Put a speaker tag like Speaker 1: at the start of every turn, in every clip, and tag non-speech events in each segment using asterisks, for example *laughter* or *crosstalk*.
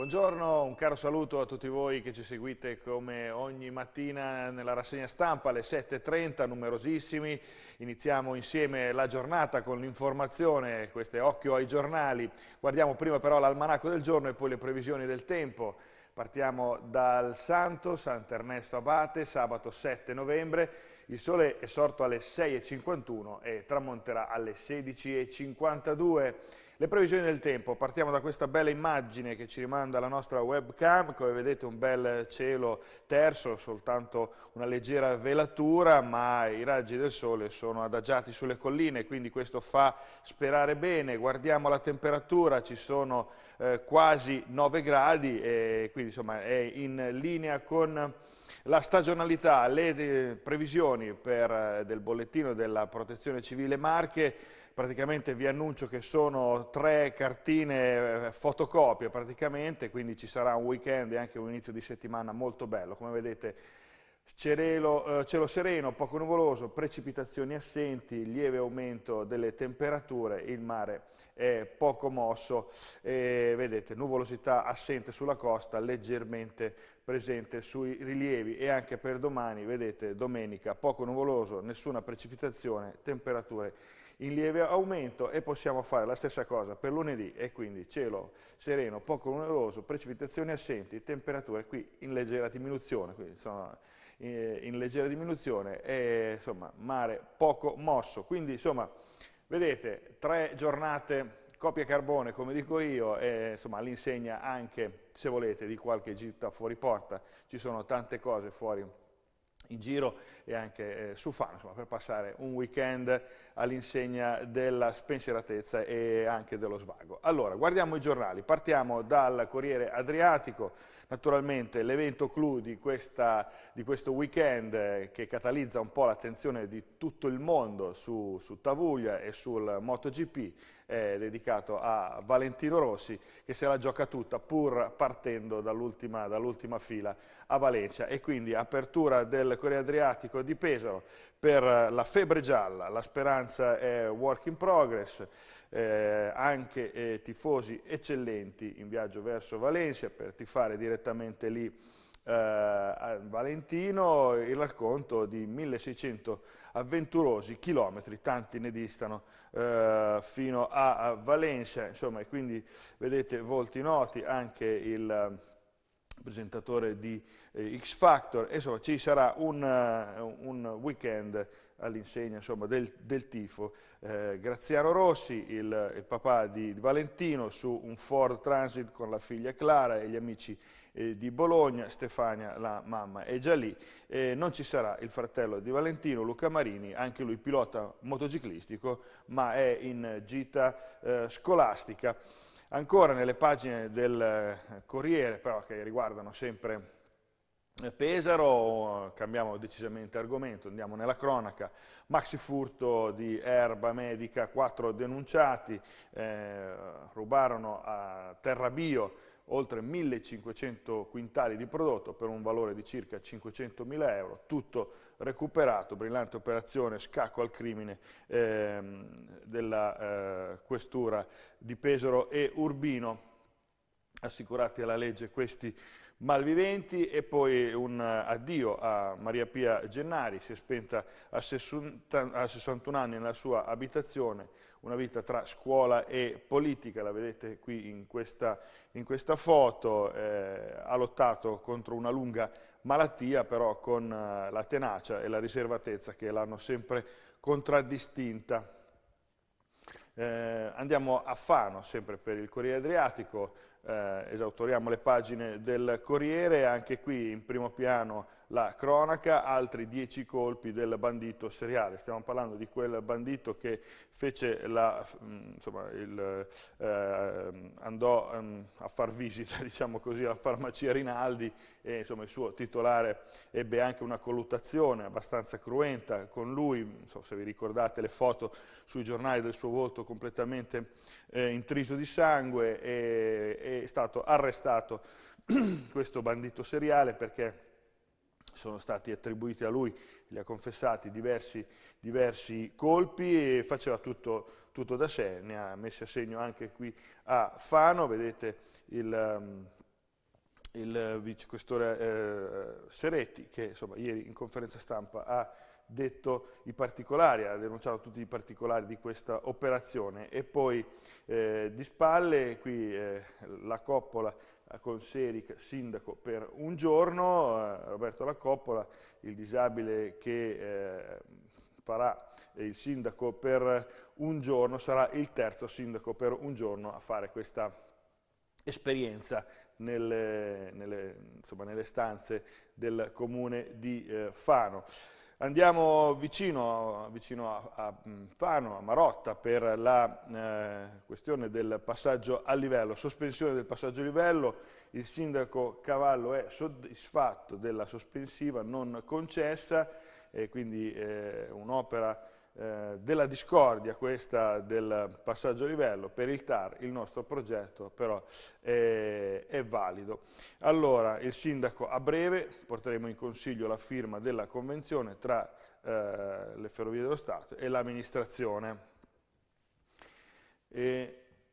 Speaker 1: Buongiorno, un caro saluto a tutti voi che ci seguite come ogni mattina nella rassegna stampa alle 7.30, numerosissimi. Iniziamo insieme la giornata con l'informazione, questo è Occhio ai giornali. Guardiamo prima però l'almanaco del giorno e poi le previsioni del tempo. Partiamo dal Santo, Sant'Ernesto Abate, sabato 7 novembre. Il sole è sorto alle 6.51 e tramonterà alle 16.52. Le previsioni del tempo, partiamo da questa bella immagine che ci rimanda la nostra webcam, come vedete un bel cielo terso, soltanto una leggera velatura, ma i raggi del sole sono adagiati sulle colline, quindi questo fa sperare bene. Guardiamo la temperatura, ci sono eh, quasi 9 gradi, e quindi insomma è in linea con la stagionalità, le eh, previsioni per, eh, del bollettino della protezione civile Marche, praticamente vi annuncio che sono tre cartine eh, fotocopie praticamente, quindi ci sarà un weekend e anche un inizio di settimana molto bello, come vedete Cielo, eh, cielo, sereno, poco nuvoloso, precipitazioni assenti, lieve aumento delle temperature, il mare è poco mosso, e, vedete nuvolosità assente sulla costa, leggermente presente sui rilievi e anche per domani, vedete domenica poco nuvoloso, nessuna precipitazione, temperature in lieve aumento e possiamo fare la stessa cosa per lunedì e quindi cielo sereno, poco nuvoloso, precipitazioni assenti, temperature qui in leggera diminuzione, eh, in leggera diminuzione e insomma mare poco mosso. Quindi insomma, vedete, tre giornate copia carbone come dico io e insomma all'insegna anche se volete di qualche gita fuori porta, ci sono tante cose fuori in giro e anche eh, su Fano, insomma, per passare un weekend all'insegna della spensieratezza e anche dello svago. Allora, guardiamo i giornali, partiamo dal Corriere Adriatico, Naturalmente l'evento clou di, questa, di, questo weekend eh, che catalizza un po' l'attenzione di tutto il mondo su, su Tavuglia e sul MotoGP è dedicato a Valentino Rossi che se la gioca tutta pur partendo dall'ultima dall fila a Valencia e quindi apertura del Corriere Adriatico di Pesaro per la febbre gialla, la speranza è work in progress, eh, anche eh, tifosi eccellenti in viaggio verso Valencia per tifare direttamente lì eh, a Valentino, il racconto di 1600 avventurosi chilometri, tanti ne distano, eh, fino a, Valencia, insomma, e quindi vedete volti noti anche il eh, presentatore di eh, X Factor, insomma ci sarà un, un weekend all'insegna del, del, tifo. Eh, Graziano Rossi, il, il papà di, Valentino, su un Ford Transit con la figlia Clara e gli amici eh, di Bologna, Stefania, la mamma, è già lì. Eh, non ci sarà il fratello di Valentino, Luca Marini, anche lui pilota motociclistico, ma è in gita eh, scolastica. Ancora nelle pagine del eh, Corriere, però che riguardano sempre Pesaro, cambiamo decisamente argomento, andiamo nella cronaca, maxi furto di erba medica, quattro denunciati, eh, rubarono a Terra Bio oltre 1500 quintali di prodotto per un valore di circa 500.000 euro, tutto recuperato, brillante operazione, scacco al crimine eh, della eh, questura di Pesaro e Urbino assicurati alla legge questi malviventi e poi un eh, addio a Maria Pia Gennari, si è spenta a 61 anni nella sua abitazione, una vita tra scuola e politica, la vedete qui in questa, in questa foto, eh, ha lottato contro una lunga malattia però con eh, la tenacia e la riservatezza che l'hanno sempre contraddistinta. Eh, andiamo a Fano, sempre per il Corriere Adriatico, eh, esautoriamo le pagine del Corriere, anche qui in primo piano la cronaca, altri dieci colpi del bandito seriale. Stiamo parlando di quel bandito che la, mm, insomma, il, eh, andò eh, a far visita *laughs* diciamo così, alla farmacia Rinaldi e insomma, il suo titolare ebbe anche una colluttazione abbastanza cruenta con lui, non so se vi ricordate le foto sui giornali del suo volto completamente eh, intriso di sangue, e, è stato arrestato *clears throat* questo bandito seriale perché sono stati attribuiti a lui, gli ha confessati diversi, diversi colpi e faceva tutto, tutto, da sé, ne ha messi a segno anche qui a Fano, vedete il, um, il vicequestore eh, Seretti che insomma, ieri in conferenza stampa ha detto i particolari, ha denunciato tutti i particolari di questa operazione e poi eh, di spalle qui eh, la coppola con Seric sindaco per un giorno, eh, Roberto Lacoppola, il disabile che eh, farà eh, il sindaco per un giorno, sarà il terzo sindaco per un giorno a fare questa esperienza nelle, nelle, insomma, nelle stanze del comune di eh, Fano. Andiamo vicino, vicino a, a, mm, Fano, a Marotta, per la eh, questione del passaggio a livello, sospensione del passaggio a livello. Il sindaco Cavallo è soddisfatto della sospensiva non concessa e quindi eh, un'opera eh, della discordia questa del passaggio a livello, per il TAR il nostro progetto però è, è valido. Allora il sindaco a breve porteremo in consiglio la firma della convenzione tra eh, le ferrovie dello Stato e l'amministrazione.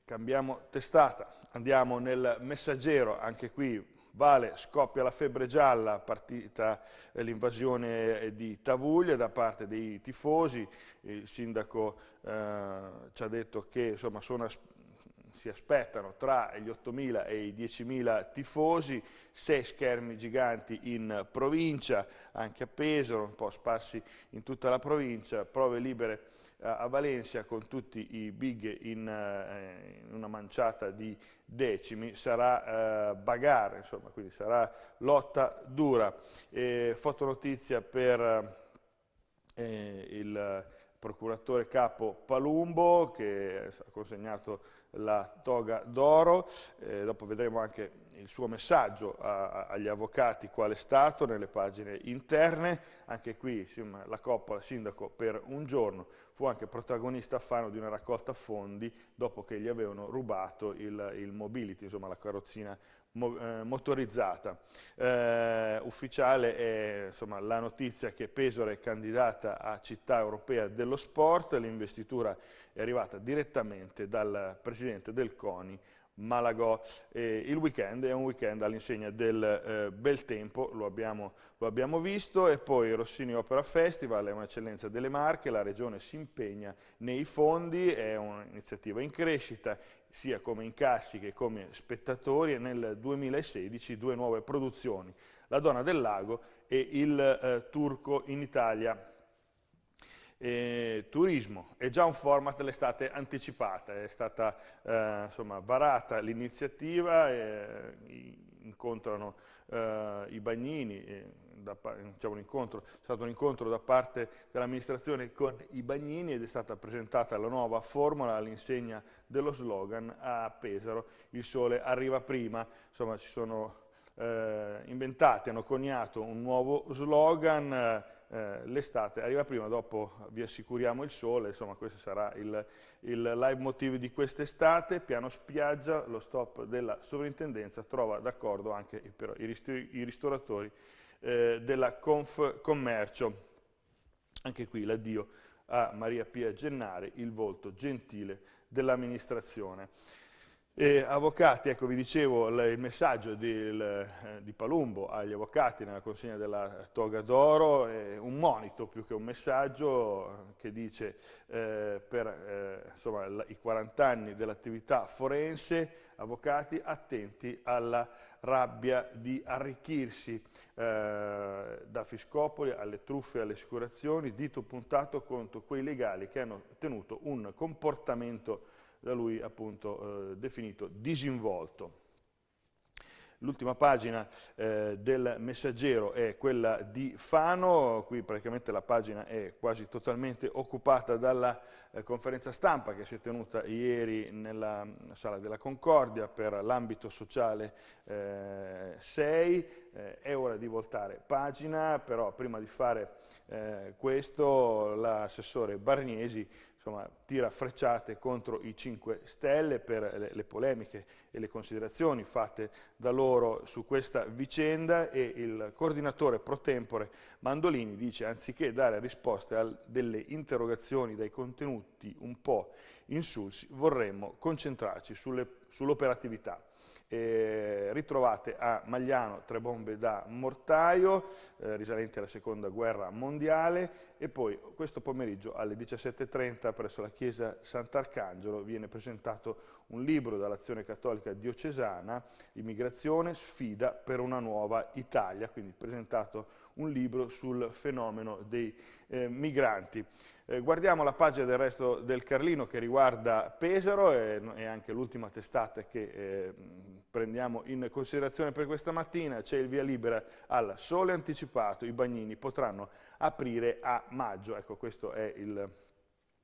Speaker 1: cambiamo testata, andiamo nel messaggero, anche qui Vale scoppia la febbre gialla, partita eh, l'invasione eh, di Tavuglia da parte dei tifosi, il sindaco eh, ci ha detto che insomma, sono si aspettano tra gli 8.000 e i 10.000 tifosi, sei schermi giganti in provincia, anche a Pesaro, un po' sparsi in tutta la provincia, prove libere eh, a Valencia con tutti i big in, eh, in una manciata di decimi, sarà eh, bagarre, insomma, quindi sarà lotta dura. Eh, fotonotizia per eh, il procuratore capo Palumbo che ha consegnato la toga d'oro, eh, dopo vedremo anche il suo messaggio a, agli avvocati qual è stato nelle pagine interne, anche qui insomma, la coppola sindaco per un giorno fu anche protagonista a Fano di una raccolta fondi dopo che gli avevano rubato il, il mobility, insomma la carrozzina mo, eh, motorizzata. Eh, ufficiale è insomma, la notizia che Pesore è candidata a città europea dello sport, l'investitura è arrivata direttamente dal presidente del CONI Malagò. E il weekend è un weekend all'insegna del eh, bel tempo, lo abbiamo, lo abbiamo, visto, e poi Rossini Opera Festival è un'eccellenza delle Marche, la Regione si impegna nei fondi, è un'iniziativa in crescita sia come incassi che come spettatori e nel 2016 due nuove produzioni, La Donna del Lago e Il eh, Turco in Italia eh, turismo è già un format dell'estate anticipata, è stata eh, insomma, varata l'iniziativa, eh, incontrano eh, i bagnini, da, diciamo incontro, c'è stato un incontro da parte dell'amministrazione con i bagnini ed è stata presentata la nuova formula all'insegna dello slogan a Pesaro, il sole arriva prima, insomma ci sono eh, inventati, hanno coniato un nuovo slogan eh, eh, l'estate arriva prima, dopo vi assicuriamo il sole, insomma questo sarà il, il live motive di quest'estate, piano spiaggia, lo stop della sovrintendenza trova d'accordo anche i, però, i, ristori, i ristoratori eh, della Confcommercio. Anche qui l'addio a Maria Pia Gennari, il volto gentile dell'amministrazione. E avvocati, ecco vi dicevo il messaggio di, eh, di Palumbo agli avvocati nella consegna della toga d'oro, un monito più che un messaggio che dice eh, per eh, insomma, i 40 anni dell'attività forense, avvocati attenti alla rabbia di arricchirsi eh, da fiscopoli alle truffe alle assicurazioni, dito puntato contro quei legali che hanno tenuto un comportamento da lui appunto eh, definito disinvolto. L'ultima pagina eh, del messaggero è quella di Fano, qui praticamente la pagina è quasi totalmente occupata dalla eh, conferenza stampa che si è tenuta ieri nella mm, sala della Concordia per l'ambito sociale eh, 6. Eh, è ora di voltare pagina, però prima di fare eh, questo l'assessore Barnesi insomma, tira frecciate contro i 5 Stelle per le, le, polemiche e le considerazioni fatte da loro su questa vicenda e il coordinatore pro tempore Mandolini dice anziché dare risposte a delle interrogazioni dai contenuti un po' insulsi vorremmo concentrarci sull'operatività eh, ritrovate a Magliano tre bombe da mortaio eh, risalenti alla seconda guerra mondiale e poi questo pomeriggio alle 17.30 presso la chiesa Sant'Arcangelo viene presentato un libro dall'azione cattolica diocesana Immigrazione, sfida per una nuova Italia, quindi presentato un libro sul fenomeno dei eh, migranti. Eh, guardiamo la pagina del resto del Carlino che riguarda Pesaro, è, è anche l'ultima testata che eh, prendiamo in considerazione per questa mattina, c'è il via libera al sole anticipato, i bagnini potranno aprire a maggio, ecco questo è il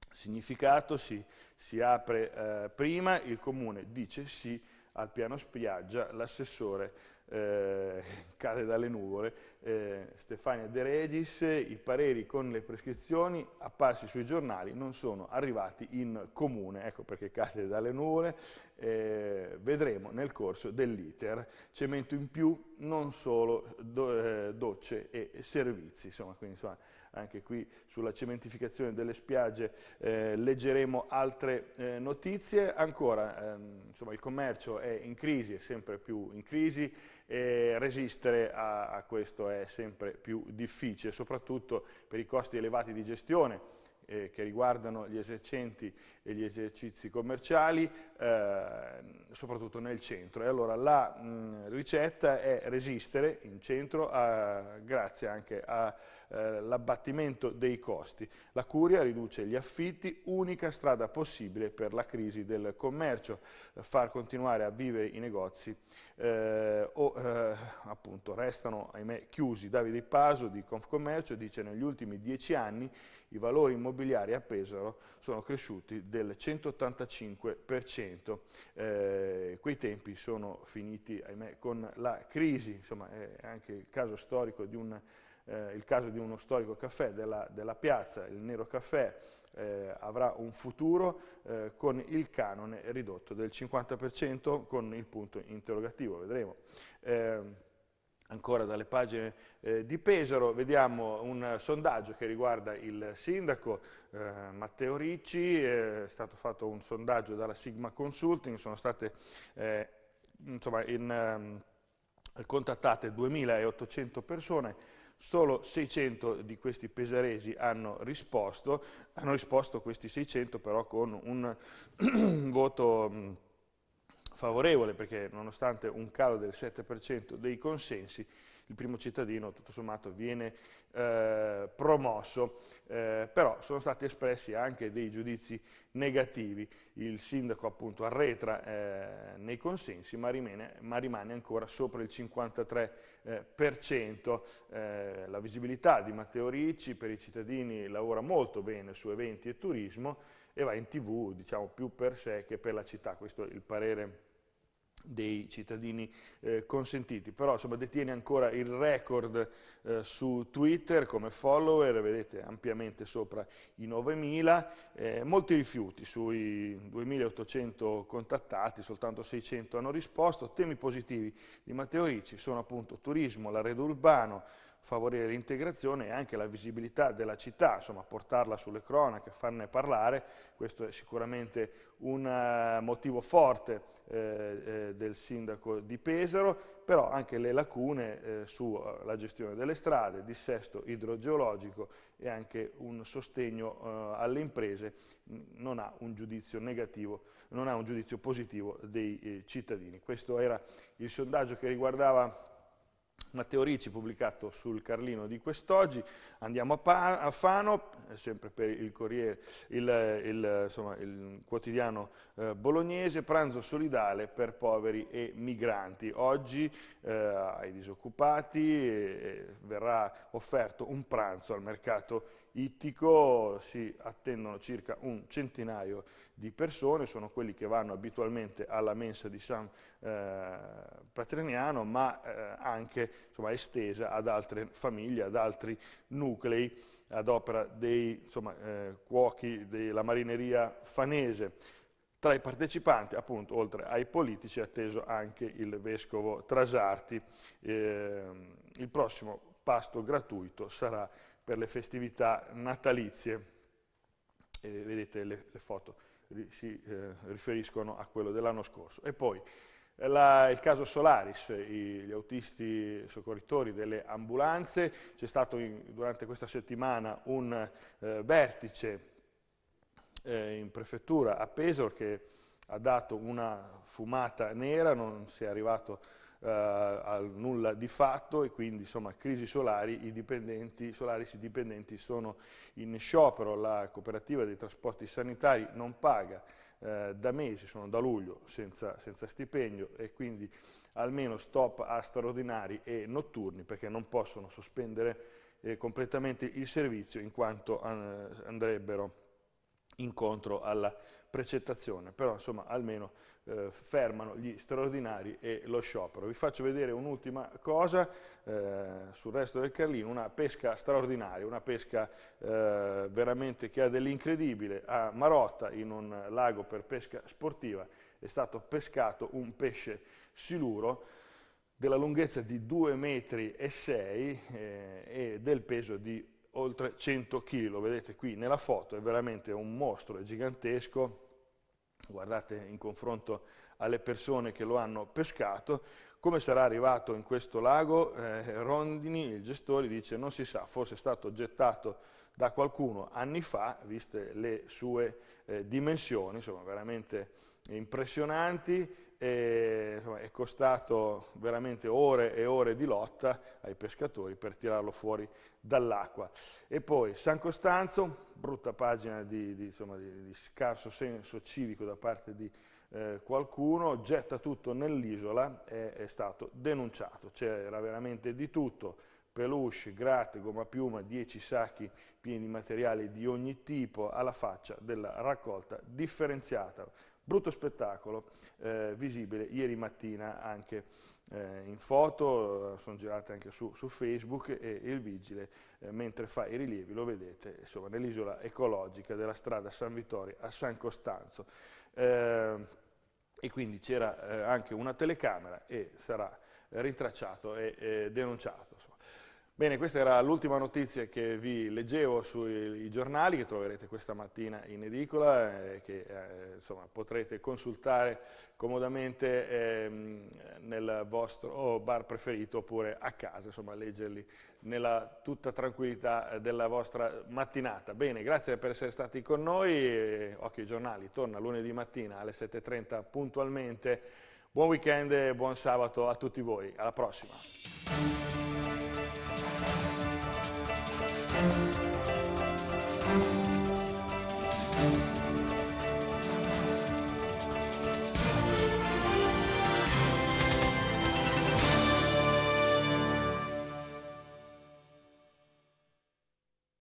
Speaker 1: significato, si, si apre eh, prima, il comune dice sì, al piano spiaggia l'assessore eh, *laughs* cade dalle nuvole, eh, Stefania De Regis, i pareri con le prescrizioni apparsi sui giornali non sono arrivati in comune, ecco perché cade dalle nuvole, eh, vedremo nel corso dell'iter, cemento in più, non solo do, eh, docce e servizi, insomma, quindi, insomma, anche qui sulla cementificazione delle spiagge eh, leggeremo altre eh, notizie. Ancora, ehm, insomma, il commercio è in crisi, è sempre più in crisi, e resistere a, a questo è sempre più difficile, soprattutto per i costi elevati di gestione eh, che riguardano gli esercenti e gli esercizi commerciali, eh, soprattutto nel centro. E allora la mh, ricetta è resistere in centro a, grazie anche a eh, l'abbattimento dei costi. La Curia riduce gli affitti, unica strada possibile per la crisi del commercio, eh, far continuare a vivere i negozi eh, o eh, appunto restano ahimè chiusi. Davide Paso di Confcommercio dice negli ultimi dieci anni i valori immobiliari a Pesaro sono cresciuti del 185%. Eh, quei tempi sono finiti ahimè con la crisi, insomma è anche il caso storico di un eh, il caso di uno storico caffè della, della piazza, il nero caffè eh, avrà un futuro eh, con il canone ridotto del 50% con il punto interrogativo, vedremo. Ehm, ancora dalle pagine eh, di Pesaro vediamo un sondaggio che riguarda il sindaco eh, Matteo Ricci, eh, è stato fatto un sondaggio dalla Sigma Consulting, sono state eh, insomma, in, ehm, contattate 2.800 persone, Solo 600 di questi pesaresi hanno risposto, hanno risposto questi 600 però con un *clears throat* voto mm, favorevole, perché nonostante un calo del 7% dei consensi, il primo cittadino tutto sommato viene eh, promosso, eh, però sono stati espressi anche dei giudizi negativi, il sindaco appunto arretra eh, nei consensi ma rimane, ma rimane, ancora sopra il 53%, eh, eh, la visibilità di Matteo Ricci per i cittadini lavora molto bene su eventi e turismo e va in tv diciamo più per sé che per la città, questo è il parere dei cittadini eh, consentiti, però insomma, detiene ancora il record eh, su Twitter come follower, vedete ampiamente sopra i 9.000, eh, molti rifiuti, sui 2.800 contattati soltanto 600 hanno risposto, temi positivi di Matteo Ricci sono appunto turismo, l'arredo urbano, favorire l'integrazione e anche la visibilità della città, insomma portarla sulle cronache, farne parlare, questo è sicuramente un eh, motivo forte eh, eh, del sindaco di Pesaro, però anche le lacune eh, sulla eh, gestione delle strade, dissesto idrogeologico e anche un sostegno eh, alle imprese non ha un giudizio negativo, non ha un giudizio positivo dei cittadini. Questo era il sondaggio che riguardava Matteo Ricci pubblicato sul Carlino di quest'oggi, andiamo a, pa a Fano, eh, sempre per il, Corriere, il, il, insomma, il quotidiano eh, bolognese, pranzo solidale per poveri e migranti. Oggi eh, ai disoccupati eh, eh verrà offerto un pranzo al mercato ittico si attendono circa un centinaio di persone, sono quelli che vanno abitualmente alla mensa di San eh, Patriniano, ma eh, anche insomma, estesa ad altre famiglie, ad altri nuclei, ad opera dei insomma, eh, cuochi della marineria fanese. Tra i partecipanti, appunto, oltre ai politici, è atteso anche il vescovo Trasarti. Ehm, il prossimo pasto gratuito sarà per le festività natalizie. E vedete le, le foto si eh, riferiscono a quello dell'anno scorso. E poi eh, la, il caso Solaris, i, gli autisti soccorritori delle ambulanze, c'è stato in, durante questa settimana un eh, vertice eh, in prefettura a Pesor che ha dato una fumata nera, non si è arrivato eh, al nulla di fatto e quindi insomma crisi solari, i dipendenti, solari i dipendenti sono in sciopero, la cooperativa dei trasporti sanitari non paga eh, da mesi, sono da luglio senza, senza stipendio e quindi almeno stop a straordinari e notturni perché non possono sospendere eh, completamente il servizio in quanto andrebbero incontro alla precettazione, però insomma almeno eh, fermano gli straordinari e lo sciopero. Vi faccio vedere un'ultima cosa eh, sul resto del Carlino, una pesca straordinaria, una pesca eh, veramente che ha dell'incredibile. A Marotta, in un lago per pesca sportiva, è stato pescato un pesce siluro della lunghezza di 2,6 metri e, 6, eh, e del peso di oltre 100 kg, lo vedete qui nella foto, è veramente un mostro, è gigantesco, guardate in confronto alle persone che lo hanno pescato, come sarà arrivato in questo lago, eh, Rondini, il gestore, dice non si sa, forse è stato gettato da qualcuno anni fa, viste le sue eh, dimensioni, insomma veramente impressionanti, e, insomma, è costato veramente ore e ore di lotta ai pescatori per tirarlo fuori dall'acqua. E poi San Costanzo, brutta pagina di, di, insomma, di, di scarso senso civico da parte di eh, qualcuno, getta tutto nell'isola, è, è stato denunciato, c'era veramente di tutto, peluche, gratte, gomma piuma, 10 sacchi pieni di materiali di ogni tipo alla faccia della raccolta differenziata Brutto spettacolo, eh, visibile ieri mattina anche eh, in foto, eh, sono girate anche su, su Facebook e il vigile eh, mentre fa i rilievi, lo vedete, insomma, nell'isola ecologica della strada San Vittorio a San Costanzo. Eh, e quindi c'era eh, anche una telecamera e sarà rintracciato e denunciato. Insomma. Bene, questa era l'ultima notizia che vi leggevo sui giornali che troverete questa mattina in edicola e eh, che eh, insomma, potrete consultare comodamente eh, nel vostro bar preferito oppure a casa, insomma leggerli nella tutta tranquillità eh, della vostra mattinata. Bene, grazie per essere stati con noi, eh, Occhio ai giornali torna lunedì mattina alle 7.30 puntualmente. Buon weekend e buon sabato a tutti voi, alla prossima.